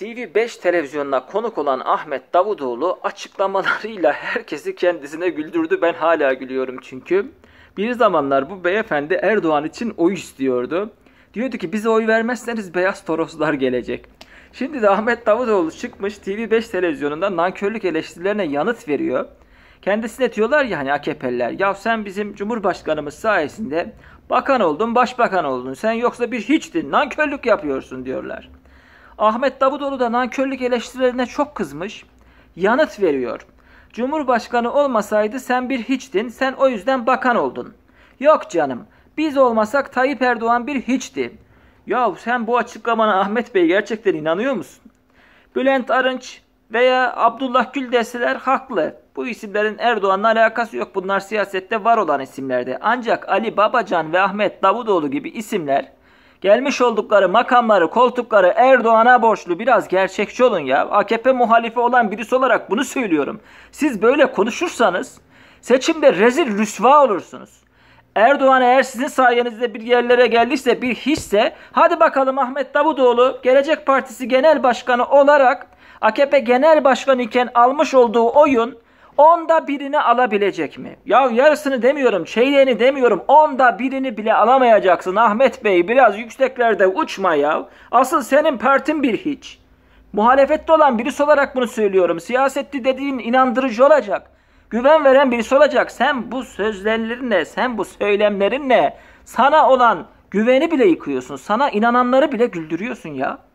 TV5 televizyonuna konuk olan Ahmet Davutoğlu açıklamalarıyla herkesi kendisine güldürdü. Ben hala gülüyorum çünkü. Bir zamanlar bu beyefendi Erdoğan için oy istiyordu. Diyordu ki bize oy vermezseniz beyaz toroslar gelecek. Şimdi de Ahmet Davutoğlu çıkmış TV5 televizyonunda nankörlük eleştirilerine yanıt veriyor. Kendisine diyorlar ya hani AKP'liler ya sen bizim Cumhurbaşkanımız sayesinde bakan oldun başbakan oldun sen yoksa bir hiçtin nankörlük yapıyorsun diyorlar. Ahmet Davutoğlu da nankörlük eleştirilerine çok kızmış. Yanıt veriyor. Cumhurbaşkanı olmasaydı sen bir hiçtin, sen o yüzden bakan oldun. Yok canım, biz olmasak Tayyip Erdoğan bir hiçti. Ya sen bu açıklamana Ahmet Bey gerçekten inanıyor musun? Bülent Arınç veya Abdullah Gül deseler haklı. Bu isimlerin Erdoğan'la alakası yok. Bunlar siyasette var olan isimlerde. Ancak Ali Babacan ve Ahmet Davutoğlu gibi isimler Gelmiş oldukları makamları, koltukları Erdoğan'a borçlu. Biraz gerçekçi olun ya. AKP muhalifi olan birisi olarak bunu söylüyorum. Siz böyle konuşursanız seçimde rezil rüsva olursunuz. Erdoğan eğer sizin sayenizde bir yerlere geldiyse, bir hisse, hadi bakalım Ahmet Davutoğlu Gelecek Partisi Genel Başkanı olarak AKP Genel Başkanı iken almış olduğu oyun onda birini alabilecek mi? Ya yarısını demiyorum, çeyreğini demiyorum. Onda birini bile alamayacaksın Ahmet Bey. Biraz yükseklerde uçma ya. Asıl senin partin bir hiç. Muhalefette olan birisi olarak bunu söylüyorum. Siyasetli dediğin inandırıcı olacak. Güven veren birisi olacak. Sen bu sözlerinle, sen bu söylemlerinle sana olan güveni bile yıkıyorsun. Sana inananları bile güldürüyorsun ya.